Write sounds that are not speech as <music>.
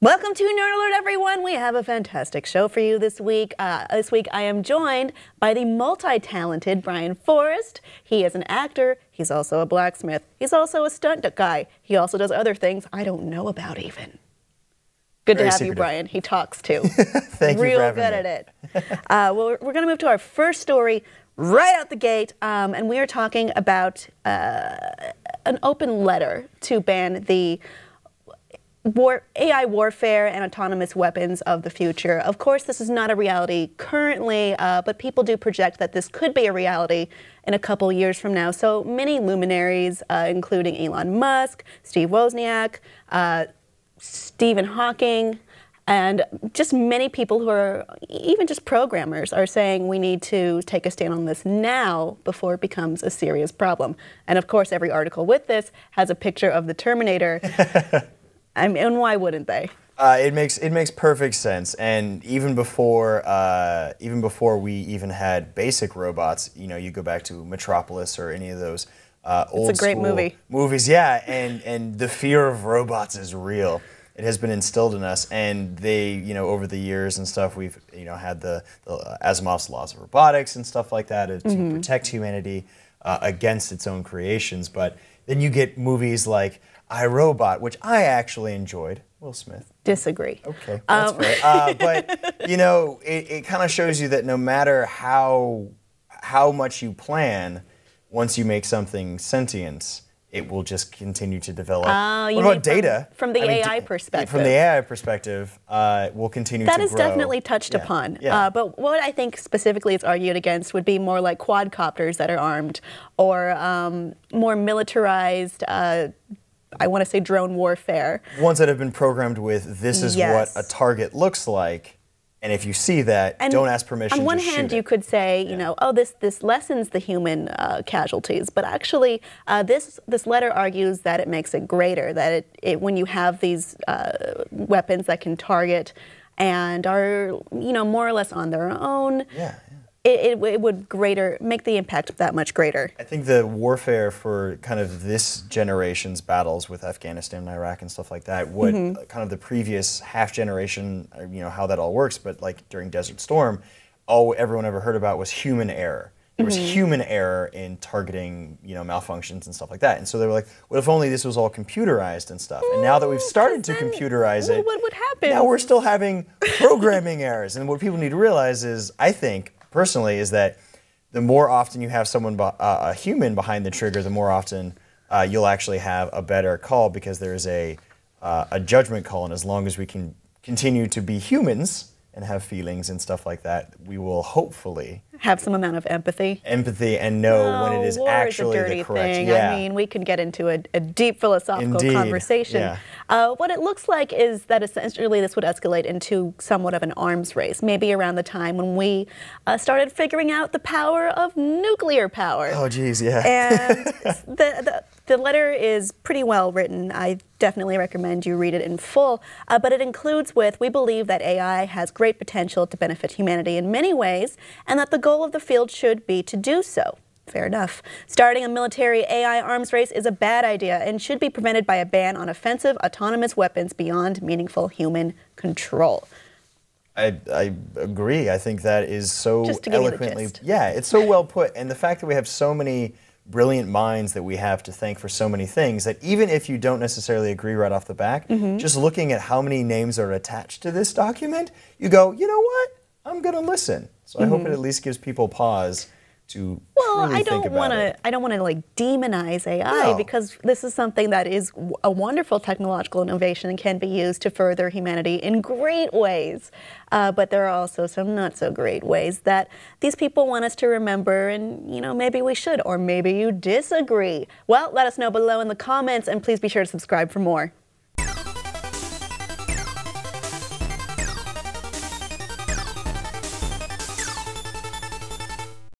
Welcome to Nerd Alert, everyone. We have a fantastic show for you this week. Uh, this week, I am joined by the multi-talented Brian Forrest. He is an actor. He's also a blacksmith. He's also a stunt guy. He also does other things I don't know about even. Good Very to have secretive. you, Brian. He talks too. <laughs> Thank Real you Real good me. at it. Uh, well, we're going to move to our first story right out the gate, um, and we are talking about uh, an open letter to ban the war, AI warfare and autonomous weapons of the future. Of course, this is not a reality currently, uh, but people do project that this could be a reality in a couple years from now. So many luminaries, uh, including Elon Musk, Steve Wozniak, uh, Stephen Hawking, and just many people who are, even just programmers, are saying we need to take a stand on this now before it becomes a serious problem. And of course, every article with this has a picture of the Terminator. <laughs> I mean, and why wouldn't they? Uh, it makes it makes perfect sense. And even before uh, even before we even had basic robots, you know, you go back to Metropolis or any of those uh, old it's a great movie. movies. Yeah, and and the fear of robots is real. It has been instilled in us, and they, you know, over the years and stuff, we've, you know, had the, the Asimov's laws of robotics and stuff like that to mm -hmm. protect humanity uh, against its own creations. But then you get movies like I Robot, which I actually enjoyed. Will Smith. Disagree. Okay, um, that's um. fair. Uh, <laughs> but you know, it, it kind of shows you that no matter how how much you plan, once you make something sentient, it will just continue to develop. Uh, what about from, data? From the I AI mean, perspective. From the AI perspective, uh, will continue that is grow. definitely touched yeah. upon. Yeah. Uh, but what I think specifically it's argued against would be more like quadcopters that are armed or um, more militarized. Uh, I want to say drone warfare. Ones that have been programmed with this is yes. what a target looks like and if you see that, and don't ask permission. On one hand, you could say, you yeah. know, oh, this this lessens the human uh, casualties, but actually, uh, this this letter argues that it makes it greater. That it, it when you have these uh, weapons that can target and are you know more or less on their own, yeah it, it, would greater make the impact that much greater. I think the warfare for kind of this generation's battles with Afghanistan and Iraq and stuff like that, what mm -hmm. Uh, kind of the previous half generation, uh, you know how that all works, but like during Desert Storm, all everyone ever heard about was human error. There was mm -hmm. human error in targeting, you know, malfunctions and stuff like that. And so they were like, "Well, if only this was all computerized and stuff." And now that we've started to computerize it, what would happen? Now we're still having programming errors. And what people need to realize is, I think personally is that the more often you have someone, uh, a human behind the trigger, the more often uh, you'll actually have a better call because there's a, uh, a judgment call. And as long as we can continue to be humans and have feelings and stuff like that, we will hopefully have some amount of empathy. Empathy and know oh, when it is actually is the correct. Thing. Yeah. I mean, we could get into a, a deep philosophical Indeed. conversation. Yeah. Uh, what it looks like is that essentially this would escalate into somewhat of an arms race, maybe around the time when we uh, started figuring out the power of nuclear power. Oh, geez, yeah. And <laughs> the, the, the letter is pretty well written. I definitely recommend you read it in full, uh, but it includes with, we believe that AI has great potential to benefit humanity in many ways, and that the goal of the field should be to do so. Fair enough. Starting a military AI arms race is a bad idea and should be prevented by a ban on offensive autonomous weapons beyond meaningful human control. I, I agree. I think that is so eloquently. Yeah, it's so well put. And the fact that we have so many brilliant minds that we have to thank for so many things that even if you don't necessarily agree right off the back, mm -hmm. just looking at how many names are attached to this document, you go, you know what? I'm going to listen. So mm-hmm. I hope it mm-hmm. at least gives people pause to well, really I don't want to. I don't want to like demonize AI no. because this is something that is a wonderful technological innovation and can be used to further humanity in great ways. Uh, but there are also some not so great ways that these people want us to remember, and you know maybe we should, or maybe you disagree. Well, let us know below in the comments, and please be sure to subscribe for more.